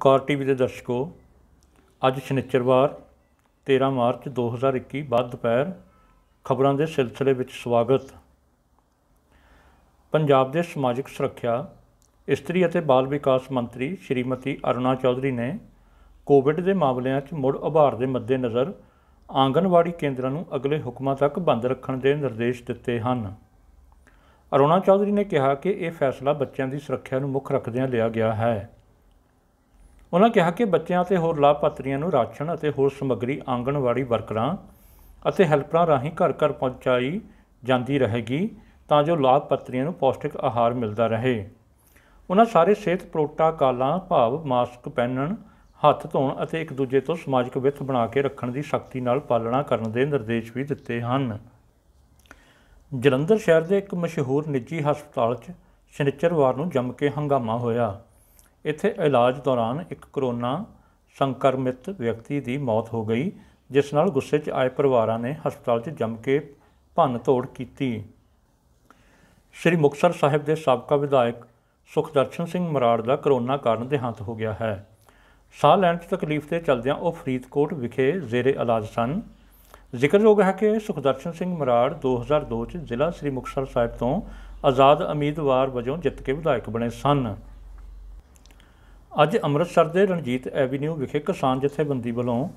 ਹੰਕਾਰ ਟੀਵੀ ਦੇ ਦਰਸ਼ਕੋ ਅੱਜ ਸ਼ਨੀਚਰਵਾਰ 13 ਮਾਰਚ 2021 ਬਾਅਦ ਦੁਪਹਿਰ ਖਬਰਾਂ ਦੇ ਸਿਲਸਿਲੇ ਵਿੱਚ ਸਵਾਗਤ ਪੰਜਾਬ ਦੇ ਸਮਾਜਿਕ ਸੁਰੱਖਿਆ ਇਸਤਰੀ ਅਤੇ ਬਾਲ ਵਿਕਾਸ ਮੰਤਰੀ ਸ਼੍ਰੀਮਤੀ ਅਰੁਣਾ ਚੌਧਰੀ ਨੇ ਕੋਵਿਡ ਦੇ ਮਾਮਲਿਆਂ 'ਚ ਮੁੜ ਉਭਾਰ ਦੇ ਮੱਦੇਨਜ਼ਰ ਆਂਗਨਵਾੜੀ ਕੇਂਦਰਾਂ ਨੂੰ ਅਗਲੇ ਹੁਕਮਾਂ ਤੱਕ ਬੰਦ ਰੱਖਣ ਦੇ ਨਿਰਦੇਸ਼ ਦਿੱਤੇ ਹਨ ਅਰੁਣਾ ਚੌਧਰੀ ਨੇ ਕਿਹਾ ਕਿ ਇਹ ਫੈਸਲਾ ਬੱਚਿਆਂ ਦੀ ਸੁਰੱਖਿਆ ਨੂੰ ਮੁੱਖ ਰੱਖਦਿਆਂ ਲਿਆ ਗਿਆ ਹੈ ਉਹਨਾਂ ਕਿਹਾ ਕਿ ਬੱਚਿਆਂ ਤੇ ਹੋਰ ਲਾਭਪਾਤਰੀਆਂ ਨੂੰ ਰਾਸ਼ਨ ਅਤੇ ਹੋਰ ਸਮੱਗਰੀ ਆਂਗਣਵਾੜੀ ਵਰਕਰਾਂ ਅਤੇ ਹੈਲਪਰਾਂ ਰਾਹੀਂ ਘਰ ਘਰ ਪਹੁੰਚਾਈ ਜਾਂਦੀ ਰਹੇਗੀ ਤਾਂ ਜੋ ਲਾਭਪਾਤਰੀਆਂ ਨੂੰ ਪੌਸ਼ਟਿਕ ਆਹਾਰ ਮਿਲਦਾ ਰਹੇ ਉਹਨਾਂ ਸਾਰੇ ਸਿਹਤ ਪ੍ਰੋਟੋਕਾਲਾਂ ਭਾਵ ਮਾਸਕ ਪਹਿਨਣ ਹੱਥ ਧੋਣ ਅਤੇ ਇੱਕ ਦੂਜੇ ਤੋਂ ਸਮਾਜਿਕ ਵਿੱਥ ਬਣਾ ਕੇ ਰੱਖਣ ਦੀ ਸ਼ਕਤੀ ਨਾਲ ਪਾਲਣਾ ਕਰਨ ਦੇ ਨਿਰਦੇਸ਼ ਵੀ ਦਿੱਤੇ ਹਨ ਜਲੰਧਰ ਸ਼ਹਿਰ ਦੇ ਇੱਕ ਮਸ਼ਹੂਰ ਨਿੱਜੀ ਹਸਪਤਾਲ 'ਚ ਸ਼ਨੀਚਰਵਾਰ ਨੂੰ ਜੰਮ ਕੇ ਹੰਗਾਮਾ ਹੋਇਆ ਇੱਥੇ ਇਲਾਜ ਦੌਰਾਨ ਇੱਕ ਕਰੋਨਾ ਸੰਕਰਮਿਤ ਵਿਅਕਤੀ ਦੀ ਮੌਤ ਹੋ ਗਈ ਜਿਸ ਨਾਲ ਗੁੱਸੇ 'ਚ ਆਏ ਪਰਿਵਾਰਾਂ ਨੇ ਹਸਪਤਾਲ 'ਚ ਜੰਮ ਕੇ ਭੰਨ-ਤੋੜ ਕੀਤੀ ਸ਼੍ਰੀ ਮੁਕਸਰ ਸਾਹਿਬ ਦੇ ਸਾਬਕਾ ਵਿਧਾਇਕ ਸੁਖਦਰਸ਼ਨ ਸਿੰਘ ਮਰਾੜ ਦਾ ਕਰੋਨਾ ਕਾਰਨ ਦੇਹਾਂਤ ਹੋ ਗਿਆ ਹੈ ਸਾਹ ਲੈਣ 'ਚ ਤਕਲੀਫ ਤੇ ਚਲਦਿਆਂ ਉਹ ਫਰੀਦਕੋਟ ਵਿਖੇ ਜ਼ੇਰੇ ਇਲਾਜ ਸਨ ਜ਼ਿਕਰਯੋਗ ਹੈ ਕਿ ਸੁਖਦਰਸ਼ਨ ਸਿੰਘ ਮਰਾੜ 2002 'ਚ ਜ਼ਿਲ੍ਹਾ ਸ਼੍ਰੀ ਮੁਕਸਰ ਸਾਹਿਬ ਤੋਂ ਆਜ਼ਾਦ ਉਮੀਦਵਾਰ ਵਜੋਂ ਜਿੱਤ ਕੇ ਵਿਧਾਇਕ ਬਣੇ ਸਨ ਅੱਜ ਅੰਮ੍ਰਿਤਸਰ ਦੇ ਰਣਜੀਤ ਐਵੇਨਿਊ ਵਿਖੇ ਕਿਸਾਨ ਜਥੇਬੰਦੀ ਵੱਲੋਂ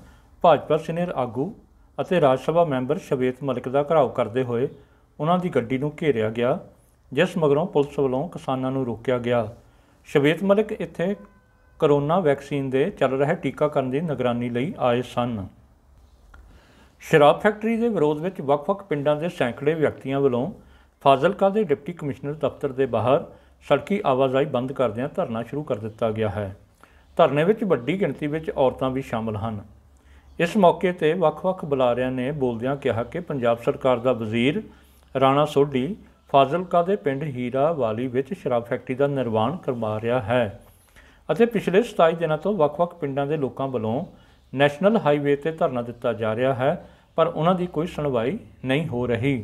ਭਾਜਪਾ ਸੀਨੀਅਰ ਆਗੂ ਅਤੇ ਰਾਜ ਸਭਾ ਮੈਂਬਰ ਸ਼ਵੇਤ ਮਲਿਕ ਦਾ ਘਰਾਓ ਕਰਦੇ ਹੋਏ ਉਹਨਾਂ ਦੀ ਗੱਡੀ ਨੂੰ ਘੇਰਿਆ ਗਿਆ ਜਿਸ ਮਗਰੋਂ ਪੁਲਿਸ ਵੱਲੋਂ ਕਿਸਾਨਾਂ ਨੂੰ ਰੋਕਿਆ ਗਿਆ ਸ਼ਵੇਤ ਮਲਿਕ ਇੱਥੇ ਕਰੋਨਾ ਵੈਕਸੀਨ ਦੇ ਚੱਲ ਰਹੇ ਟੀਕਾਕਰਨ ਦੀ ਨਿਗਰਾਨੀ ਲਈ ਆਏ ਸਨ ਸ਼ਰਾਬ ਫੈਕਟਰੀ ਦੇ ਵਿਰੋਧ ਵਿੱਚ ਵੱਖ-ਵੱਖ ਪਿੰਡਾਂ ਦੇ ਸੈਂਕੜੇ ਵਿਅਕਤੀਆਂ ਵੱਲੋਂ ਫਾਜ਼ਲਕਾ ਦੇ ਡਿਪਟੀ ਕਮਿਸ਼ਨਰ ਦਫ਼ਤਰ ਦੇ ਬਾਹਰ ਸੜਕੀ ਆਵਾਜਾਈ ਬੰਦ ਕਰਦਿਆਂ ਧਰਨਾ ਸ਼ੁਰੂ ਕਰ ਦਿੱਤਾ ਗਿਆ ਹੈ ਧਰਨੇ ਵਿੱਚ ਵੱਡੀ ਗਿਣਤੀ ਵਿੱਚ ਔਰਤਾਂ ਵੀ ਸ਼ਾਮਲ ਹਨ ਇਸ ਮੌਕੇ ਤੇ ਵੱਖ-ਵੱਖ ਬੁਲਾਰਿਆਂ ਨੇ ਬੋਲਦਿਆਂ ਕਿਹਾ ਕਿ ਪੰਜਾਬ ਸਰਕਾਰ ਦਾ ਵਜ਼ੀਰ ਰਾਣਾ ਸੋਢੀ ਫਾਜ਼ਲਕਾ ਦੇ ਪਿੰਡ ਹੀਰਾ ਵਾਲੀ ਵਿੱਚ ਸ਼ਰਾਬ ਫੈਕਟਰੀ ਦਾ ਨਿਰਮਾਣ ਕਰਵਾ ਰਿਹਾ ਹੈ ਅਤੇ ਪਿਛਲੇ 27 ਦਿਨਾਂ ਤੋਂ ਵੱਖ-ਵੱਖ ਪਿੰਡਾਂ ਦੇ ਲੋਕਾਂ ਵੱਲੋਂ ਨੈਸ਼ਨਲ ਹਾਈਵੇ ਤੇ ਧਰਨਾ ਦਿੱਤਾ ਜਾ ਰਿਹਾ ਹੈ ਪਰ ਉਹਨਾਂ ਦੀ ਕੋਈ ਸੁਣਵਾਈ ਨਹੀਂ ਹੋ ਰਹੀ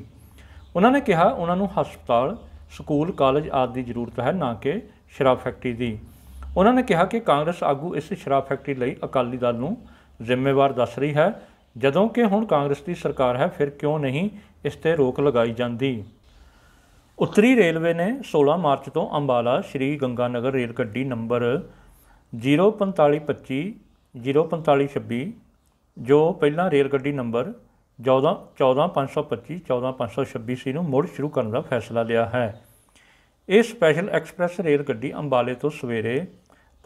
ਉਹਨਾਂ ਨੇ ਕਿਹਾ ਉਹਨਾਂ ਨੂੰ ਹਸਪਤਾਲ ਸਕੂਲ ਕਾਲਜ ਆਦਿ ਦੀ ਜ਼ਰੂਰਤ ਹੈ ਨਾ ਕਿ ਸ਼ਰਾਬ ਫੈਕਟਰੀ ਦੀ ਉਹਨਾਂ ਨੇ ਕਿਹਾ ਕਿ ਕਾਂਗਰਸ ਆਗੂ ਇਸ ਸ਼ਰਾਬ ਫੈਕਟਰੀ ਲਈ ਅਕਾਲੀ ਦਲ ਨੂੰ ਜ਼ਿੰਮੇਵਾਰ ਦੱਸ ਰਹੀ ਹੈ ਜਦੋਂ ਕਿ ਹੁਣ ਕਾਂਗਰਸ ਦੀ ਸਰਕਾਰ ਹੈ ਫਿਰ ਕਿਉਂ ਨਹੀਂ ਇਸ ਤੇ ਰੋਕ ਲਗਾਈ ਜਾਂਦੀ ਉੱਤਰੀ ਰੇਲਵੇ ਨੇ 16 ਮਾਰਚ ਤੋਂ ਅੰਬਾਲਾ ਸ਼੍ਰੀ ਗੰਗਾਨਗਰ ਰੇਲ ਗੱਡੀ ਨੰਬਰ 04525 04526 ਜੋ ਪਹਿਲਾਂ ਰੇਲ ਗੱਡੀ ਨੰਬਰ 14 14525 14526 ਨੂੰ ਮੁੜ ਸ਼ੁਰੂ ਕਰਨ ਦਾ ਫੈਸਲਾ ਲਿਆ ਹੈ ਇਹ ਸਪੈਸ਼ਲ ਐਕਸਪ੍ਰੈਸ ਰੇਲ ਗੱਡੀ ਅੰਬਾਲੇ ਤੋਂ ਸਵੇਰੇ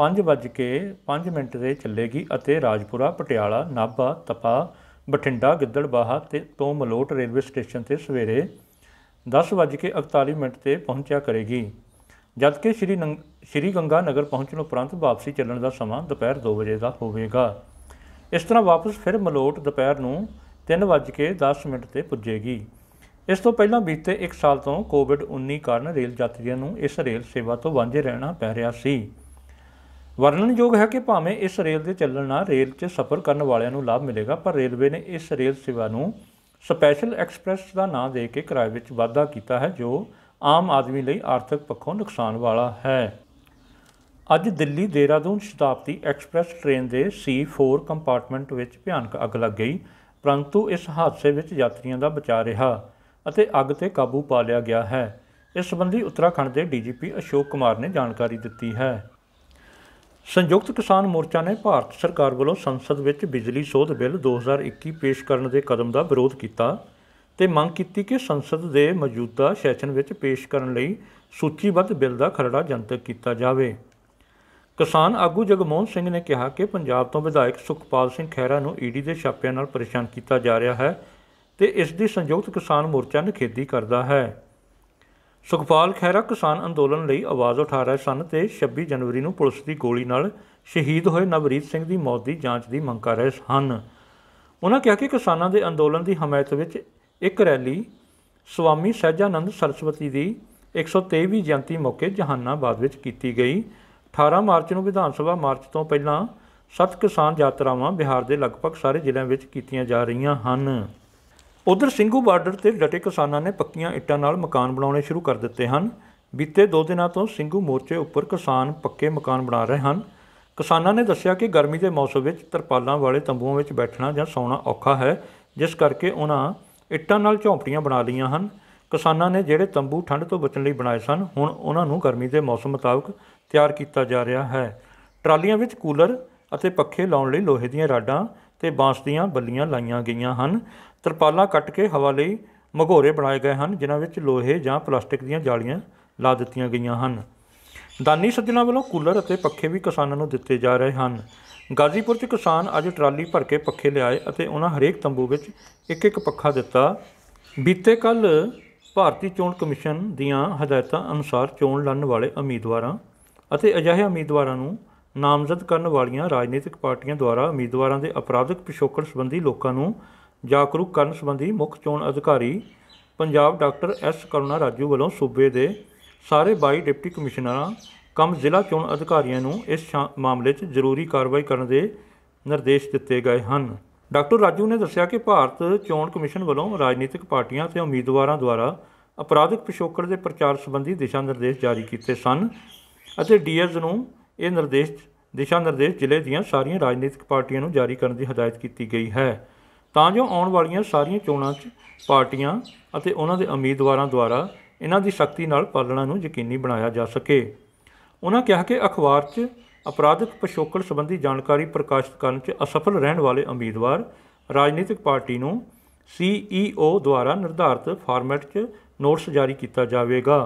5:05 ਮਿੰਟ ਤੇ ਚੱਲੇਗੀ ਅਤੇ ਰਾਜਪੁਰਾ ਪਟਿਆਲਾ ਨਾਭਾ ਤਪਾ ਬਠਿੰਡਾ ਗਿੱਦੜਬਾਹਾ ਤੇ ਤੋਂ ਮਲੋਟ ਰੇਲਵੇ ਸਟੇਸ਼ਨ ਤੇ ਸਵੇਰੇ 10:41 ਮਿੰਟ ਤੇ ਪਹੁੰਚਿਆ ਕਰੇਗੀ ਜਦਕਿ ਸ਼੍ਰੀ ਸ਼੍ਰੀ ਗੰਗਾ ਨਗਰ ਪਹੁੰਚਣ ਉਪਰੰਤ ਵਾਪਸੀ ਚੱਲਣ ਦਾ ਸਮਾਂ ਦੁਪਹਿਰ 2 ਵਜੇ ਦਾ ਹੋਵੇਗਾ ਇਸ ਤਰ੍ਹਾਂ ਵਾਪਸ ਫਿਰ ਮਲੋਟ ਦੁਪਹਿਰ ਨੂੰ 3:10 ਤੇ ਪੁੱਜੇਗੀ ਇਸ ਤੋਂ ਪਹਿਲਾਂ ਬੀਤੇ 1 ਸਾਲ ਤੋਂ ਕੋਵਿਡ-19 ਕਾਰਨ ਰੇਲ ਯਾਤਰੀਆਂ ਨੂੰ ਇਸ ਰੇਲ ਸੇਵਾ ਤੋਂ ਵਾਂਝੇ ਰਹਿਣਾ ਪੈ ਰਿਹਾ ਸੀ ਵਰਣਨਯੋਗ ਹੈ ਕਿ ਭਾਵੇਂ ਇਸ ਰੇਲ ਦੇ ਚੱਲਣ ਨਾਲ ਰੇਲ 'ਚ ਸਫ਼ਰ ਕਰਨ ਵਾਲਿਆਂ ਨੂੰ ਲਾਭ ਮਿਲੇਗਾ ਪਰ ਰੇਲਵੇ ਨੇ ਇਸ ਰੇਲ ਸੇਵਾ ਨੂੰ ਸਪੈਸ਼ਲ ਐਕਸਪ੍ਰੈਸ ਦਾ ਨਾਮ ਦੇ ਕੇ ਕਿਰਾਏ ਵਿੱਚ ਵਾਧਾ ਕੀਤਾ ਹੈ ਜੋ ਆਮ ਆਦਮੀ ਲਈ ਆਰਥਿਕ ਪੱਖੋਂ ਨੁਕਸਾਨ ਵਾਲਾ ਹੈ ਅੱਜ ਦਿੱਲੀ ਦੇਹਰਾਦੂਨ ਸ਼ਤਾਬਦੀ ਐਕਸਪ੍ਰੈਸ ਟ੍ਰੇਨ ਦੇ C4 ਕੰਪਾਰਟਮੈਂਟ ਵਿੱਚ ਭਿਆਨਕ ਅੱਗ ਲੱਗ ਗਈ ਪਰੰਤੂ ਇਸ ਹਾਦਸੇ ਵਿੱਚ ਯਾਤਰੀਆਂ ਦਾ ਬਚਾ ਰਿਹਾ ਅਤੇ ਅੱਗ ਤੇ ਕਾਬੂ ਪਾ ਲਿਆ ਗਿਆ ਹੈ ਇਸ ਸੰਬੰਧੀ ਉੱਤਰਾਖੰਡ ਦੇ ਡੀਜੀਪੀ ਅਸ਼ੋਕ ਕੁਮਾਰ ਨੇ ਜਾਣਕਾਰੀ ਦਿੱਤੀ ਹੈ ਸੰਯੁਕਤ ਕਿਸਾਨ ਮੋਰਚਾ ਨੇ ਭਾਰਤ ਸਰਕਾਰ ਵੱਲੋਂ ਸੰਸਦ ਵਿੱਚ ਬਿਜਲੀ ਸੋਧ ਬਿੱਲ 2021 ਪੇਸ਼ ਕਰਨ ਦੇ ਕਦਮ ਦਾ ਵਿਰੋਧ ਕੀਤਾ ਤੇ ਮੰਗ ਕੀਤੀ ਕਿ ਸੰਸਦ ਦੇ ਮੌਜੂਦਾ ਸੈਸ਼ਨ ਵਿੱਚ ਪੇਸ਼ ਕਰਨ ਲਈ ਸੂਚੀਬੱਧ ਬਿੱਲ ਦਾ ਖਰੜਾ ਜਨਤਕ ਕੀਤਾ ਜਾਵੇ ਕਿਸਾਨ ਆਗੂ ਜਗਮੋਹਨ ਸਿੰਘ ਨੇ ਕਿਹਾ ਕਿ ਪੰਜਾਬ ਤੋਂ ਵਿਧਾਇਕ ਸੁਖਪਾਲ ਸਿੰਘ ਖਹਿਰਾ ਨੂੰ ਈਡੀ ਦੇ ਛਾਪਿਆਂ ਨਾਲ ਪਰੇਸ਼ਾਨ ਕੀਤਾ ਜਾ ਰਿਹਾ ਹੈ ਤੇ ਇਸ ਦੀ ਸੰਯੁਕਤ ਕਿਸਾਨ ਮੋਰਚਾ ਨਖੇਦੀ ਕਰਦਾ ਹੈ ਸੁਖਪਾਲ ਖਹਿਰਾ ਕਿਸਾਨ ਅੰਦੋਲਨ ਲਈ ਆਵਾਜ਼ ਉਠਾ ਰਹੇ ਸਨ ਤੇ 26 ਜਨਵਰੀ ਨੂੰ ਪੁਲਿਸ ਦੀ ਗੋਲੀ ਨਾਲ ਸ਼ਹੀਦ ਹੋਏ ਨਵਰੀਤ ਸਿੰਘ ਦੀ ਮੌਤ ਦੀ ਜਾਂਚ ਦੀ ਮੰਗ ਕਰ ਰਹੇ ਹਨ ਉਹਨਾਂ ਕਿਹਾ ਕਿ ਕਿਸਾਨਾਂ ਦੇ ਅੰਦੋਲਨ ਦੀ ਹਮਾਇਤ ਵਿੱਚ ਇੱਕ ਰੈਲੀ ਸਵਾਮੀ ਸਹਿਜਾਨੰਦ ਸਰਸਵਤੀ ਦੀ 123ਵੀਂ ਜਯੰਤੀ ਮੌਕੇ ਜਹਾਨਾਬਾਦ ਵਿੱਚ ਕੀਤੀ ਗਈ 18 ਮਾਰਚ ਨੂੰ ਵਿਧਾਨ ਸਭਾ ਮਾਰਚ ਤੋਂ ਪਹਿਲਾਂ ਸੱਤ ਕਿਸਾਨ ਯਾਤਰਾਵਾਂ ਬਿਹਾਰ ਦੇ ਲਗਭਗ ਸਾਰੇ ਜ਼ਿਲ੍ਹਿਆਂ ਵਿੱਚ ਕੀਤੀਆਂ ਜਾ ਰਹੀਆਂ ਹਨ ਉਧਰ ਸਿੰਘੂ ਬਾਰਡਰ ਤੇ ਡਟੇ ਕਿਸਾਨਾਂ ਨੇ ਪੱਕੀਆਂ ਇੱਟਾਂ ਨਾਲ ਮਕਾਨ ਬਣਾਉਣੇ ਸ਼ੁਰੂ ਕਰ ਦਿੱਤੇ ਹਨ ਬੀਤੇ 2 ਦਿਨਾਂ ਤੋਂ ਸਿੰਘੂ ਮੋਰਚੇ ਉੱਪਰ ਕਿਸਾਨ ਪੱਕੇ ਮਕਾਨ ਬਣਾ ਰਹੇ ਹਨ ਕਿਸਾਨਾਂ ਨੇ ਦੱਸਿਆ ਕਿ ਗਰਮੀ ਦੇ ਮੌਸਮ ਵਿੱਚ ਤਰਪਾਲਾਂ ਵਾਲੇ ਤੰਬੂਆਂ ਵਿੱਚ ਬੈਠਣਾ ਜਾਂ ਸੌਣਾ ਔਖਾ ਹੈ ਜਿਸ ਕਰਕੇ ਉਹਨਾਂ ਇੱਟਾਂ ਨਾਲ ਝੌਂਪੜੀਆਂ ਬਣਾ ਲਈਆਂ ਹਨ ਕਿਸਾਨਾਂ ਨੇ ਜਿਹੜੇ ਤੰਬੂ ਠੰਡ ਤੋਂ ਬਚਣ ਲਈ ਬਣਾਏ ਸਨ ਹੁਣ ਉਹਨਾਂ ਨੂੰ ਗਰਮੀ ਦੇ ਮੌਸਮ ਮੁਤਾਬਕ ਤਿਆਰ ਕੀਤਾ ਜਾ ਰਿਹਾ ਹੈ ਟਰਾਲੀਆਂ ਵਿੱਚ ਕੂਲਰ ਅਤੇ ਪੱਖੇ ਲਾਉਣ ਲਈ ਲੋਹੇ ਦੀਆਂ ਰਾਡਾਂ ਤੇ ਬਾਂਸ ਦੀਆਂ ਬੱਲੀਆਂ ਲਾਈਆਂ ਗਈਆਂ ਹਨ ਤਰਪਾਲਾਂ ਕੱਟ ਕੇ ਹਵਾ ਲਈ ਮਘੋਰੇ ਬਣਾਏ ਗਏ ਹਨ ਜਿਨ੍ਹਾਂ ਵਿੱਚ ਲੋਹੇ ਜਾਂ ਪਲਾਸਟਿਕ ਦੀਆਂ ਜਾਲੀਆਂ ਲਾ ਦਿੱਤੀਆਂ ਗਈਆਂ ਹਨ ਦਾਨੀ ਸੱਜਣਾ ਵੱਲੋਂ ਕੂਲਰ ਅਤੇ ਪੱਖੇ ਵੀ ਕਿਸਾਨਾਂ ਨੂੰ ਦਿੱਤੇ ਜਾ ਰਹੇ ਹਨ ਗਾਜ਼ੀਪੁਰ 'ਚ ਕਿਸਾਨ ਅੱਜ ਟਰਾਲੀ ਭਰ ਕੇ ਪੱਖੇ ਲਿਆਏ ਅਤੇ ਉਹਨਾਂ ਹਰੇਕ ਤੰਬੂ ਵਿੱਚ ਇੱਕ ਇੱਕ ਪੱਖਾ ਦਿੱਤਾ ਬੀਤੇ ਕੱਲ ਭਾਰਤੀ ਚੋਣ ਕਮਿਸ਼ਨ ਦੀਆਂ ਹਦਾਇਤਾਂ ਅਨੁਸਾਰ ਚੋਣ ਲੜਨ ਵਾਲੇ ਉਮੀਦਵਾਰਾਂ ਅਤੇ ਅਜਿਹੇ ਉਮੀਦਵਾਰਾਂ ਨੂੰ ਨਾਮਜ਼ਦ ਕਰਨ ਵਾਲੀਆਂ ਰਾਜਨੀਤਿਕ ਪਾਰਟੀਆਂ ਦੁਆਰਾ ਉਮੀਦਵਾਰਾਂ ਦੇ ਅਪਰਾਧਿਕ ਪਿਛੋਕੜ ਸੰਬੰਧੀ ਲੋਕਾਂ ਨੂੰ ਜਾਗਰੂਕ ਕਰਨ ਸੰਬੰਧੀ ਮੁੱਖ ਚੋਣ ਅਧਿਕਾਰੀ ਪੰਜਾਬ ਡਾਕਟਰ ਐਸ ਕਰੁਣਾ ਰਾਜੂ ਵੱਲੋਂ ਸੂਬੇ ਦੇ ਸਾਰੇ 22 ਡਿਪਟੀ ਕਮਿਸ਼ਨਰਾਂ ਕਮ ਜ਼ਿਲ੍ਹਾ ਚੋਣ ਅਧਿਕਾਰੀਆਂ ਨੂੰ ਇਸ ਮਾਮਲੇ 'ਚ ਜ਼ਰੂਰੀ ਕਾਰਵਾਈ ਕਰਨ ਦੇ ਨਿਰਦੇਸ਼ ਦਿੱਤੇ ਗਏ ਹਨ ਡਾਕਟਰ ਰਾਜੂ ਨੇ ਦੱਸਿਆ ਕਿ ਭਾਰਤ ਚੋਣ ਕਮਿਸ਼ਨ ਵੱਲੋਂ ਰਾਜਨੀਤਿਕ ਪਾਰਟੀਆਂ ਤੇ ਉਮੀਦਵਾਰਾਂ ਦੁਆਰਾ ਅਪਰਾਧਿਕ ਪਿਛੋਕੜ ਦੇ ਪ੍ਰਚਾਰ ਸੰਬੰਧੀ ਦਿਸ਼ਾ ਨਿਰਦੇਸ਼ ਜਾਰੀ ਕੀਤੇ ਸਨ ਅਤੇ ਡੀਐਸ ਨੂੰ ਇਹ ਨਿਰਦੇਸ਼ ਦਿਸ਼ਾ ਨਿਰਦੇਸ਼ ਜ਼ਿਲ੍ਹੇ ਦੀਆਂ ਸਾਰੀਆਂ ਰਾਜਨੀਤਿਕ ਪਾਰਟੀਆਂ ਨੂੰ ਜਾਰੀ ਕਰਨ ਦੀ ਹਦਾਇਤ ਕੀਤੀ ਗਈ ਹੈ ਤਾਂ ਜੋ ਆਉਣ ਵਾਲੀਆਂ ਸਾਰੀਆਂ ਚੋਣਾਂ 'ਚ ਪਾਰਟੀਆਂ ਅਤੇ ਉਹਨਾਂ ਦੇ ਉਮੀਦਵਾਰਾਂ ਦੁਆਰਾ ਇਹਨਾਂ ਦੀ ਸ਼ਕਤੀ ਨਾਲ ਪਾਲਣਾ ਨੂੰ ਯਕੀਨੀ ਬਣਾਇਆ ਜਾ ਸਕੇ ਉਹਨਾਂ ਕਿਹਾ ਕਿ ਅਖਬਾਰ 'ਚ ਅਪਰਾਧਿਕ ਪਛੋਕੜ ਸੰਬੰਧੀ ਜਾਣਕਾਰੀ ਪ੍ਰਕਾਸ਼ਿਤ ਕਰਨ 'ਚ ਅਸਫਲ ਰਹਿਣ ਵਾਲੇ ਉਮੀਦਵਾਰ ਰਾਜਨੀਤਿਕ ਪਾਰਟੀ ਨੂੰ ਸੀਈਓ ਦੁਆਰਾ ਨਿਰਧਾਰਤ ਫਾਰਮੈਟ 'ਚ ਨੋਟਿਸ ਜਾਰੀ ਕੀਤਾ ਜਾਵੇਗਾ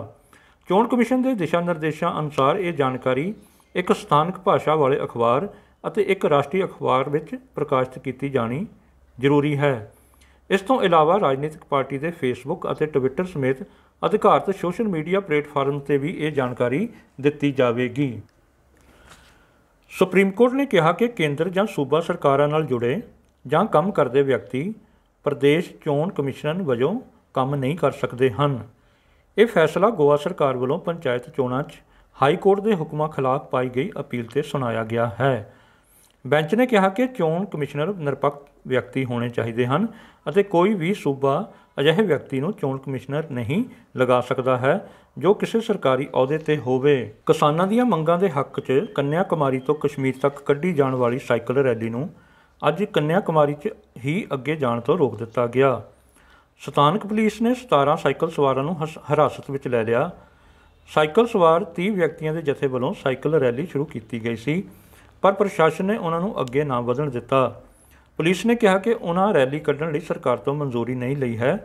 ਚੋਣ ਕਮਿਸ਼ਨ ਦੇ ਦਿਸ਼ਾ ਨਿਰਦੇਸ਼ਾਂ ਅਨੁਸਾਰ ਇਹ ਜਾਣਕਾਰੀ ਇੱਕ ਸਥਾਨਕ ਭਾਸ਼ਾ ਵਾਲੇ ਅਖਬਾਰ ਅਤੇ ਇੱਕ ਰਾਸ਼ਟਰੀ ਅਖਬਾਰ ਵਿੱਚ ਪ੍ਰਕਾਸ਼ਿਤ ਕੀਤੀ ਜਾਣੀ ਜ਼ਰੂਰੀ ਹੈ ਇਸ ਤੋਂ ਇਲਾਵਾ ਰਾਜਨੀਤਿਕ ਪਾਰਟੀ ਦੇ ਫੇਸਬੁੱਕ ਅਤੇ ਟਵਿੱਟਰ ਸਮੇਤ ਅਧਿਕਾਰਤ ਸੋਸ਼ਲ ਮੀਡੀਆ ਪਲੇਟਫਾਰਮ ਤੇ ਵੀ ਇਹ ਜਾਣਕਾਰੀ ਦਿੱਤੀ ਜਾਵੇਗੀ ਸੁਪਰੀਮ ਕੋਰਟ ਨੇ ਕਿਹਾ ਕਿ ਕੇਂਦਰ ਜਾਂ ਸੂਬਾ ਸਰਕਾਰਾਂ ਨਾਲ ਜੁੜੇ ਜਾਂ ਕੰਮ ਕਰਦੇ ਵਿਅਕਤੀ ਪ੍ਰਦੇਸ਼ ਚੋਣ ਕਮਿਸ਼ਨ ਵਜੋਂ ਕੰਮ ਨਹੀਂ ਕਰ ਸਕਦੇ ਹਨ ਇਹ ਫੈਸਲਾ ਗੋਆ ਸਰਕਾਰ ਵੱਲੋਂ ਪੰਚਾਇਤ ਚੋਣਾਂ 'ਚ ਹਾਈ ਕੋਰਟ ਦੇ ਹੁਕਮਾਂ ਖਿਲਾਫ ਪਾਈ ਗਈ ਅਪੀਲ ਤੇ ਸੁਣਾਇਆ ਗਿਆ ਹੈ ਬੈਂਚ ਨੇ ਕਿਹਾ ਕਿ ਚੋਣ ਕਮਿਸ਼ਨਰ ਨਿਰਪੱਖ ਵਿਅਕਤੀ ਹੋਣੇ ਚਾਹੀਦੇ ਹਨ ਅਤੇ ਕੋਈ ਵੀ ਸੂਬਾ ਅਜਿਹੇ ਵਿਅਕਤੀ ਨੂੰ ਚੋਣ ਕਮਿਸ਼ਨਰ ਨਹੀਂ ਲਗਾ ਸਕਦਾ ਹੈ ਜੋ ਕਿਸੇ ਸਰਕਾਰੀ ਅਹੁਦੇ ਤੇ ਹੋਵੇ ਕਿਸਾਨਾਂ ਦੀਆਂ ਮੰਗਾਂ ਦੇ ਹੱਕ 'ਚ ਕੰਨਿਆ ਕੁਮਾਰੀ ਤੋਂ ਕਸ਼ਮੀਰ ਤੱਕ ਕੱਢੀ ਜਾਣ ਵਾਲੀ ਸਾਈਕਲ ਰੈਲੀ ਨੂੰ ਅੱਜ ਕੰਨਿਆ ਕੁਮਾਰੀ 'ਚ ਹੀ ਅੱਗੇ ਜਾਣ ਤੋਂ ਰੋਕ ਦਿੱਤਾ ਗਿਆ ਸਤਾਨਕ ਪੁਲਿਸ ਨੇ 17 ਸਾਈਕਲ ਸਵਾਰਾਂ ਨੂੰ ਹਿਰਾਸਤ ਵਿੱਚ ਲੈ ਲਿਆ ਸਾਈਕਲ ਸਵਾਰ 30 ਵਿਅਕਤੀਆਂ ਦੇ ਜਥੇ ਵੱਲੋਂ ਸਾਈਕਲ ਰੈਲੀ ਸ਼ੁਰੂ ਕੀਤੀ ਗਈ ਸੀ ਪਰ ਪ੍ਰਸ਼ਾਸਨ ਨੇ ਉਹਨਾਂ ਨੂੰ ਅੱਗੇ ਨਾ ਵਧਣ ਦਿੱਤਾ ਪੁਲਿਸ ਨੇ ਕਿਹਾ ਕਿ ਉਹਨਾਂ ਰੈਲੀ ਕੱਢਣ ਲਈ ਸਰਕਾਰ ਤੋਂ ਮਨਜ਼ੂਰੀ ਨਹੀਂ ਲਈ ਹੈ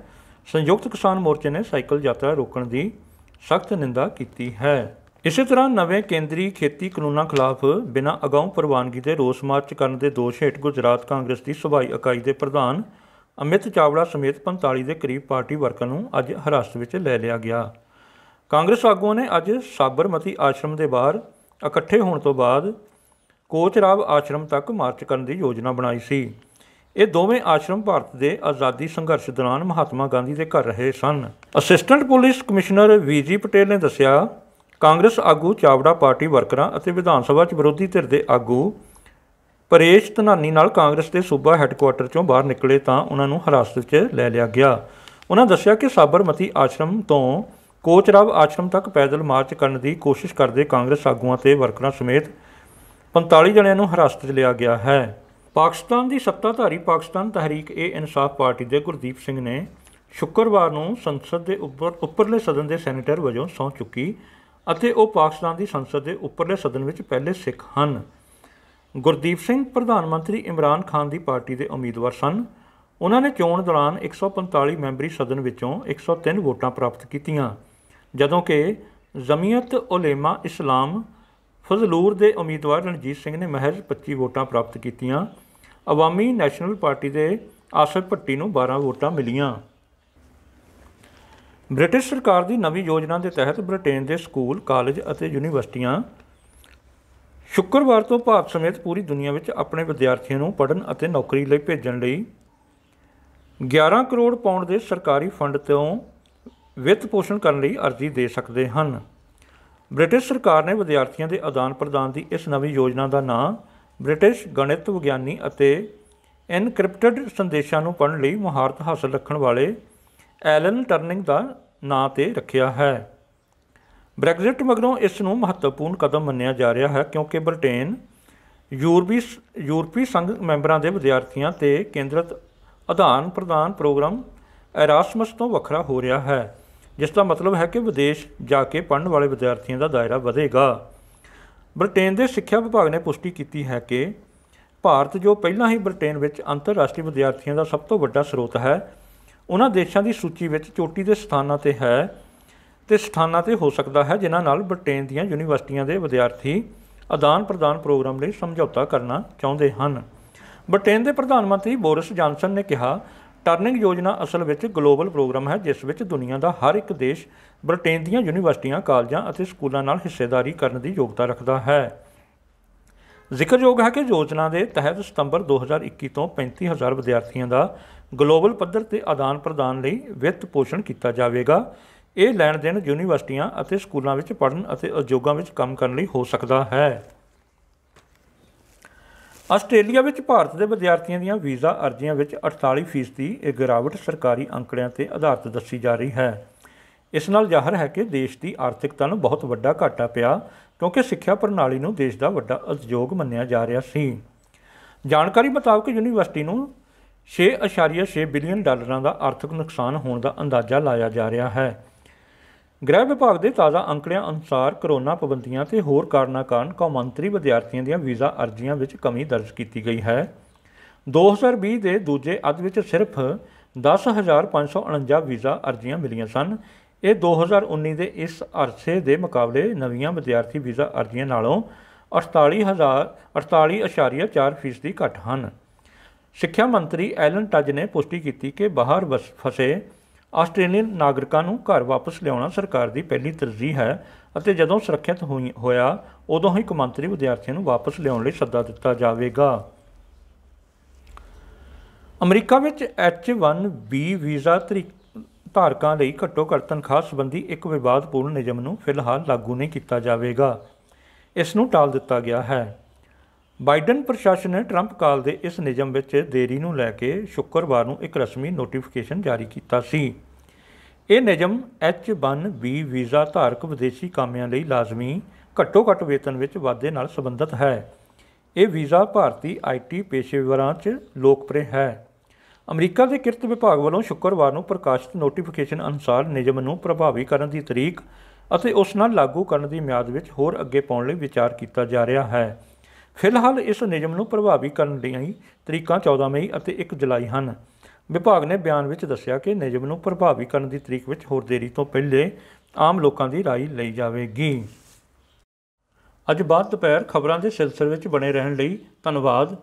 ਸੰਯੁਕਤ ਕਿਸਾਨ ਮੋਰਚੇ ਨੇ ਸਾਈਕਲ ਯਾਤਰਾ ਰੋਕਣ ਦੀ ਸਖਤ ਨਿੰਦਾ ਕੀਤੀ ਹੈ ਇਸੇ ਤਰ੍ਹਾਂ ਨਵੇਂ ਕੇਂਦਰੀ ਖੇਤੀ ਕਾਨੂੰਨਾਂ ਖਿਲਾਫ ਬਿਨਾਂ ਅਗਾਉਂ ਪ੍ਰਵਾਨਗੀ ਦੇ ਰੋਸ ਮਾਰਚ ਕਰਨ ਦੇ ਦੋਸ਼ ਹੇਠ ਗੁਜਰਾਤ ਕਾਂਗਰਸ ਦੀ ਸਭਾਈ ਇਕਾਈ ਦੇ ਪ੍ਰਧਾਨ ਅਮਿਤ ਚਾਵੜਾ ਸਮੇਤ 45 ਦੇ ਕਰੀਬ ਪਾਰਟੀ ਵਰਕਰ ਨੂੰ ਅੱਜ ਹਰਾਸਤ ਵਿੱਚ ਲੈ ਲਿਆ ਗਿਆ ਕਾਂਗਰਸ ਆਗੂਆਂ ਨੇ ਅੱਜ ਸਾਬਰਮਤੀ ਆਸ਼ਰਮ ਦੇ ਬਾਹਰ ਇਕੱਠੇ ਹੋਣ ਤੋਂ ਬਾਅਦ ਕੋਚਰਾਬ ਆਸ਼ਰਮ ਤੱਕ ਮਾਰਚ ਕਰਨ ਦੀ ਯੋਜਨਾ ਬਣਾਈ ਸੀ ਇਹ ਦੋਵੇਂ ਆਸ਼ਰਮ ਭਾਰਤ ਦੇ ਆਜ਼ਾਦੀ ਸੰਘਰਸ਼ ਦੌਰਾਨ ਮਹਾਤਮਾ ਗਾਂਧੀ ਦੇ ਘਰ ਰਹੇ ਸਨ assistant police commissioner V G Patel ਨੇ ਦੱਸਿਆ ਕਾਂਗਰਸ ਆਗੂ ਚਾਵੜਾ ਪਾਰਟੀ ਵਰਕਰਾਂ ਅਤੇ ਵਿਧਾਨ ਸਭਾ ਚ ਵਿਰੋਧੀ ਧਿਰ ਦੇ ਆਗੂ ਪਰੇਸ਼ ਧਨਾਨੀ ਨਾਲ ਕਾਂਗਰਸ ਦੇ ਸੂਬਾ ਹੈੱਡਕੁਆਰਟਰ ਚੋਂ ਬਾਹਰ ਨਿਕਲੇ ਤਾਂ ਉਹਨਾਂ ਨੂੰ ਹਰਾਸਤ 'ਚ ਲੈ ਲਿਆ ਗਿਆ ਉਹਨਾਂ ਦੱਸਿਆ ਕਿ ਸਾਬਰਮਤੀ ਆਸ਼ਰਮ ਤੋਂ ਕੋਚਰਬ ਆਸ਼ਰਮ ਤੱਕ ਪੈਦਲ ਮਾਰਚ ਕਰਨ ਦੀ ਕੋਸ਼ਿਸ਼ ਕਰਦੇ ਕਾਂਗਰਸ ਆਗੂਆਂ ਤੇ ਵਰਕਰਾਂ ਸਮੇਤ 45 ਜਣਿਆਂ ਨੂੰ ਹਰਾਸਤ 'ਚ ਲਿਆ ਗਿਆ ਹੈ ਪਾਕਿਸਤਾਨ ਦੀ ਸੱਤਾਧਾਰੀ ਪਾਕਿਸਤਾਨ ਤਹਿਰੀਕ ਏ ਇਨਸਾਫ ਪਾਰਟੀ ਦੇ ਗੁਰਦੀਪ ਸਿੰਘ ਨੇ ਸ਼ੁੱਕਰਵਾਰ ਨੂੰ ਸੰਸਦ ਦੇ ਉੱਪਰਲੇ ਸਦਨ ਦੇ ਸੈਨੇਟਰ ਵਜੋਂ ਸੌਂ ਚੁੱਕੀ ਅਤੇ ਉਹ ਪਾਕਿਸਤਾਨ ਦੀ ਸੰਸਦ ਦੇ ਉੱਪਰਲੇ ਸਦਨ ਵਿੱਚ ਪਹਿਲੇ ਸਿੱਖ ਹਨ ਗੁਰਦੀਪ ਸਿੰਘ ਪ੍ਰਧਾਨ ਮੰਤਰੀ ਇਮਰਾਨ ਖਾਨ ਦੀ ਪਾਰਟੀ ਦੇ ਉਮੀਦਵਾਰ ਸਨ ਉਹਨਾਂ ਨੇ ਚੋਣ ਦੌਰਾਨ 145 ਮੈਂਬਰੀ ਸਦਨ ਵਿੱਚੋਂ 103 ਵੋਟਾਂ ਪ੍ਰਾਪਤ ਕੀਤੀਆਂ ਜਦੋਂ ਕਿ ਜ਼ਮੀਅਤ ਉਲੇਮਾ ਇਸਲਾਮ ਫਜ਼ਲੂਰ ਦੇ ਉਮੀਦਵਾਰ ਰਣਜੀਤ ਸਿੰਘ ਨੇ ਮਹਿਜ਼ 25 ਵੋਟਾਂ ਪ੍ਰਾਪਤ ਕੀਤੀਆਂ ਆਵਾਮੀ ਨੈਸ਼ਨਲ ਪਾਰਟੀ ਦੇ ਆਸਰ ਭੱਟੀ ਨੂੰ 12 ਵੋਟਾਂ ਮਿਲੀਆਂ ਬ੍ਰਿਟਿਸ਼ ਸਰਕਾਰ ਦੀ ਨਵੀਂ ਯੋਜਨਾ ਦੇ ਤਹਿਤ ਬ੍ਰਿਟੇਨ ਦੇ ਸਕੂਲ ਕਾਲਜ ਅਤੇ ਯੂਨੀਵਰਸਿਟੀਆਂ ਸ਼ੁੱਕਰਵਾਰ ਤੋਂ ਭਾਰਤ ਸਮੇਤ ਪੂਰੀ ਦੁਨੀਆ ਵਿੱਚ ਆਪਣੇ ਵਿਦਿਆਰਥੀਆਂ ਨੂੰ ਪੜਨ ਅਤੇ ਨੌਕਰੀ ਲਈ ਭੇਜਣ ਲਈ 11 ਕਰੋੜ ਪਾਉਂਡ ਦੇ ਸਰਕਾਰੀ ਫੰਡ ਤੋਂ ਵਿੱਤ ਪੋਸ਼ਣ ਕਰਨ ਲਈ ਅਰਜ਼ੀ ਦੇ ਸਕਦੇ ਹਨ ਬ੍ਰਿਟਿਸ਼ ਸਰਕਾਰ ਨੇ ਵਿਦਿਆਰਥੀਆਂ ਦੇ ਆਦਾਨ-ਪ੍ਰਦਾਨ ਦੀ ਇਸ ਨਵੀਂ ਯੋਜਨਾ ਦਾ ਨਾਂ ਬ੍ਰਿਟਿਸ਼ ਗਣਿਤ ਵਿਗਿਆਨੀ ਅਤੇ ਐਨਕ੍ਰਿਪਟਡ ਸੰਦੇਸ਼ਾਂ ਨੂੰ ਪੜਨ ਲਈ ਮਹਾਰਤ ਹਾਸਲ ਰੱਖਣ ਵਾਲੇ ਐਲਨ ਟਰਨਿੰਗ ਦਾ ਨਾਂ ਤੇ ਰੱਖਿਆ ਹੈ ਬ੍ਰੈਗਜ਼ਿਟ ਮਗਰੋਂ ਇਸ ਨੂੰ ਮਹੱਤਵਪੂਰਨ ਕਦਮ ਮੰਨਿਆ ਜਾ ਰਿਹਾ ਹੈ ਕਿਉਂਕਿ ਬ੍ਰਿਟੇਨ ਯੂਰਪੀ ਯੂਰਪੀ ਸੰਘ ਮੈਂਬਰਾਂ ਦੇ ਵਿਦਿਆਰਥੀਆਂ ਤੇ ਕੇਂਦਰਿਤ ਆਦਾਨ ਪ੍ਰਦਾਨ ਪ੍ਰੋਗਰਾਮ ਐਰਾਸਮਸ ਤੋਂ ਵੱਖਰਾ ਹੋ ਰਿਹਾ ਹੈ ਜਿਸ ਦਾ ਮਤਲਬ ਹੈ ਕਿ ਵਿਦੇਸ਼ ਜਾ ਕੇ ਪੜਨ ਵਾਲੇ ਵਿਦਿਆਰਥੀਆਂ ਦਾ ਦਾਇਰਾ ਵਧੇਗਾ ਬ੍ਰਿਟੇਨ ਦੇ ਸਿੱਖਿਆ ਵਿਭਾਗ ਨੇ ਪੁਸ਼ਟੀ ਕੀਤੀ ਹੈ ਕਿ ਭਾਰਤ ਜੋ ਪਹਿਲਾਂ ਹੀ ਬ੍ਰਿਟੇਨ ਵਿੱਚ ਅੰਤਰਰਾਸ਼ਟਰੀ ਵਿਦਿਆਰਥੀਆਂ ਦਾ ਸਭ ਤੋਂ ਵੱਡਾ ਸਰੋਤ ਹੈ ਉਹਨਾਂ ਦੇਸ਼ਾਂ ਦੀ ਸੂਚੀ ਵਿੱਚ ਚੋਟੀ ਦੇ ਸਥਾਨਾਂ ਤੇ ਹੈ ਤੇ ਸਥਾਨਾਂ ਤੇ ਹੋ ਸਕਦਾ ਹੈ ਜਿਨ੍ਹਾਂ ਨਾਲ ਬ੍ਰਿਟੇਨ ਦੀਆਂ ਯੂਨੀਵਰਸਿਟੀਆਂ ਦੇ ਵਿਦਿਆਰਥੀ ਆਦਾਨ ਪ੍ਰਦਾਨ ਪ੍ਰੋਗਰਾਮ ਲਈ ਸਮਝੌਤਾ ਕਰਨਾ ਚਾਹੁੰਦੇ ਹਨ ਬ੍ਰਿਟੇਨ ਦੇ ਪ੍ਰਧਾਨ ਮੰਤਰੀ ਬੋਰਿਸ ਜਾਨਸਨ ਨੇ ਕਿਹਾ ਟਰਨਿੰਗ ਯੋਜਨਾ ਅਸਲ ਵਿੱਚ ਗਲੋਬਲ ਪ੍ਰੋਗਰਾਮ ਹੈ ਜਿਸ ਵਿੱਚ ਦੁਨੀਆ ਦਾ ਹਰ ਇੱਕ ਦੇਸ਼ ਬ੍ਰਿਟੇਨ ਦੀਆਂ ਯੂਨੀਵਰਸਿਟੀਆਂ ਕਾਲਜਾਂ ਅਤੇ ਸਕੂਲਾਂ ਨਾਲ ਹਿੱਸੇਦਾਰੀ ਕਰਨ ਦੀ ਯੋਗਤਾ ਰੱਖਦਾ ਹੈ ਜ਼ਿਕਰਯੋਗ ਹੈ ਕਿ ਯੋਜਨਾ ਦੇ ਤਹਿਤ ਸਤੰਬਰ 2021 ਤੋਂ 35000 ਵਿਦਿਆਰਥੀਆਂ ਦਾ ਗਲੋਬਲ ਪੱਧਰ ਤੇ ਆਦਾਨ ਪ੍ਰਦਾਨ ਲਈ ਵਿੱਤ ਪੋਸ਼ਣ ਕੀਤਾ ਜਾਵੇਗਾ ਇਹ ਲੈਣ ਦੇਣ ਯੂਨੀਵਰਸਿਟੀਆਂ ਅਤੇ ਸਕੂਲਾਂ ਵਿੱਚ ਪੜਨ ਅਤੇ ਉਦਯੋਗਾਂ ਵਿੱਚ ਕੰਮ ਕਰਨ ਲਈ ਹੋ ਸਕਦਾ ਹੈ ਆਸਟ੍ਰੇਲੀਆ ਵਿੱਚ ਭਾਰਤ ਦੇ ਵਿਦਿਆਰਥੀਆਂ ਦੀਆਂ ਵੀਜ਼ਾ ਅਰਜ਼ੀਆਂ ਵਿੱਚ 48% ਇਹ ਗਿਰਾਵਟ ਸਰਕਾਰੀ ਅੰਕੜਿਆਂ ਤੇ ਆਧਾਰਿਤ ਦੱਸੀ ਜਾ ਰਹੀ ਹੈ ਇਸ ਨਾਲ ਜ਼ਾਹਰ ਹੈ ਕਿ ਦੇਸ਼ ਦੀ ਆਰਥਿਕਤਾ ਨੂੰ ਬਹੁਤ ਵੱਡਾ ਘਾਟਾ ਪਿਆ ਕਿਉਂਕਿ ਸਿੱਖਿਆ ਪ੍ਰਣਾਲੀ ਨੂੰ ਦੇਸ਼ ਦਾ ਵੱਡਾ ਉਦਯੋਗ ਮੰਨਿਆ ਜਾ ਰਿਹਾ ਸੀ ਜਾਣਕਾਰੀ ਮੁਤਾਬਕ ਯੂਨੀਵਰਸਿਟੀ ਨੂੰ 6.6 ਬਿਲੀਅਨ ਡਾਲਰਾਂ ਦਾ ਆਰਥਿਕ ਨੁਕਸਾਨ ਹੋਣ ਦਾ ਅੰਦਾਜ਼ਾ ਲਾਇਆ ਜਾ ਰਿਹਾ ਹੈ ਗ੍ਰਹਿ ਵਿਭਾਗ ਦੇ ਤਾਜ਼ਾ ਅੰਕੜਿਆਂ ਅਨੁਸਾਰ ਕਰੋਨਾ ਪਾਬੰਦੀਆਂ ਤੇ ਹੋਰ ਕਾਰਨਾਂ ਕਾਰਨ ਕੌਮਾਂਤਰੀ ਵਿਦਿਆਰਥੀਆਂ ਦੀਆਂ ਵੀਜ਼ਾ ਅਰਜ਼ੀਆਂ ਵਿੱਚ ਕਮੀ ਦਰਜ ਕੀਤੀ ਗਈ ਹੈ 2020 ਦੇ ਦੂਜੇ ਅੱਧ ਵਿੱਚ ਸਿਰਫ 10549 ਵੀਜ਼ਾ ਅਰਜ਼ੀਆਂ ਮਿਲੀਆਂ ਸਨ ਇਹ 2019 ਦੇ ਇਸ ਅਰਸੇ ਦੇ ਮੁਕਾਬਲੇ ਨਵੀਆਂ ਵਿਦਿਆਰਥੀ ਵੀਜ਼ਾ ਅਰਜ਼ੀਆਂ ਨਾਲੋਂ 48000 48.4% ਫੀਸਦੀ ਘੱਟ ਹਨ ਸਿੱਖਿਆ ਮੰਤਰੀ ਐਲਨ ਟੱਜ ਨੇ ਪੁਸ਼ਟੀ ਕੀਤੀ ਕਿ ਬਾਹਰ ਫਸੇ ਆਸਟ੍ਰੇਲੀਅਨ ਨਾਗਰਿਕਾਂ ਨੂੰ ਘਰ ਵਾਪਸ ਲਿਆਉਣਾ ਸਰਕਾਰ ਦੀ ਪਹਿਲੀ ਤਰਜੀਹ ਹੈ ਅਤੇ ਜਦੋਂ ਸੁਰੱਖਿਅਤ ਹੋਇਆ ਉਦੋਂ ਹੀ ਕੌਮਾਂਤਰੀ ਵਿਦਿਆਰਥੀਆਂ ਨੂੰ ਵਾਪਸ ਲਿਆਉਣ ਲਈ ਸੱਦਾ ਦਿੱਤਾ ਜਾਵੇਗਾ ਅਮਰੀਕਾ ਵਿੱਚ H1B ਵੀਜ਼ਾ ਧਾਰਕਾਂ ਲਈ ਘੱਟੋ-ਘੱਟ ਤਨਖਾਹ ਸੰਬੰਧੀ ਇੱਕ ਵਿਵਾਦਪੂਰਨ ਨਿਯਮ ਨੂੰ ਫਿਲਹਾਲ ਲਾਗੂ ਨਹੀਂ ਕੀਤਾ ਜਾਵੇਗਾ ਇਸ ਨੂੰ ਟਾਲ ਦਿੱਤਾ ਗਿਆ ਹੈ ਬਾਈਡਨ ਪ੍ਰਸ਼ਾਸਨ ਨੇ ਟਰੰਪ ਕਾਲ ਦੇ ਇਸ ਨਿਯਮ ਵਿੱਚ ਦੇਰੀ ਨੂੰ ਲੈ ਕੇ ਸ਼ੁੱਕਰਵਾਰ ਨੂੰ ਇੱਕ ਰਸਮੀ ਨੋਟੀਫਿਕੇਸ਼ਨ ਜਾਰੀ ਕੀਤਾ ਸੀ ਇਹ ਨਿਯਮ H1B ਵੀਜ਼ਾ ਧਾਰਕ ਵਿਦੇਸ਼ੀ ਕਾਮਿਆਂ ਲਈ ਲਾਜ਼ਮੀ ਘੱਟੋ-ਘੱਟ ਵੇਤਨ ਵਿੱਚ ਵਾਧੇ ਨਾਲ ਸੰਬੰਧਿਤ ਹੈ ਇਹ ਵੀਜ਼ਾ ਭਾਰਤੀ ਆਈਟੀ ਪੇਸ਼ੇਵਰਾਂ 'ਚ ਲੋਕਪ੍ਰਿਯ ਹੈ ਅਮਰੀਕਾ ਦੇ ਕਿਰਤ ਵਿਭਾਗ ਵੱਲੋਂ ਸ਼ੁੱਕਰਵਾਰ ਨੂੰ ਪ੍ਰਕਾਸ਼ਿਤ ਨੋਟੀਫਿਕੇਸ਼ਨ ਅਨੁਸਾਰ ਨਿਯਮ ਨੂੰ ਪ੍ਰਭਾਵੀ ਕਰਨ ਦੀ ਤਰੀਕ ਅਤੇ ਉਸ ਨਾਲ ਲਾਗੂ ਕਰਨ ਦੀ ਮਿਆਦ ਵਿੱਚ ਹੋਰ ਅੱਗੇ ਪਾਉਣ ਲਈ ਵਿਚਾਰ ਕੀਤਾ ਜਾ ਰਿਹਾ ਹੈ ਫਿਲਹਾਲ ਇਸ ਨਿਯਮ ਨੂੰ ਪ੍ਰਭਾਵੀ ਕਰਨ ਲਈ ਤਰੀਕਾਂ 14 ਮਈ ਅਤੇ 1 ਜੁਲਾਈ ਹਨ ਵਿਭਾਗ ਨੇ ਬਿਆਨ ਵਿੱਚ ਦੱਸਿਆ ਕਿ ਨਿਯਮ ਨੂੰ ਪ੍ਰਭਾਵੀ ਕਰਨ ਦੀ ਤਰੀਕ ਵਿੱਚ ਹੋਰ ਦੇਰੀ ਤੋਂ ਪਹਿਲੇ ਆਮ ਲੋਕਾਂ ਦੀ رائے ਲਈ ਜਾਵੇਗੀ ਅੱਜ ਬਾਅਦ ਦੁਪਹਿਰ ਖਬਰਾਂ ਦੇ ਸਿਲਸਿਲੇ ਵਿੱਚ ਬਣੇ ਰਹਿਣ ਲਈ ਧੰਨਵਾਦ